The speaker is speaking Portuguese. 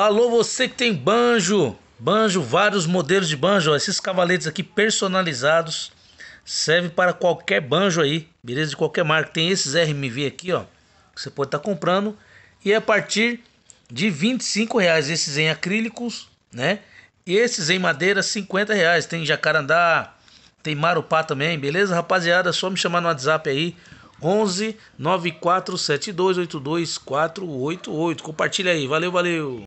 Alô, você que tem banjo, banjo, vários modelos de banjo, esses cavaletes aqui personalizados, serve para qualquer banjo aí, beleza? De qualquer marca, tem esses RMV aqui, ó, que você pode estar tá comprando, e é a partir de 25 reais, esses em acrílicos, né? E esses em madeira, 50 reais, tem jacarandá, tem marupá também, beleza? Rapaziada, é só me chamar no WhatsApp aí, 11 9472 82488. Compartilha aí. Valeu, valeu.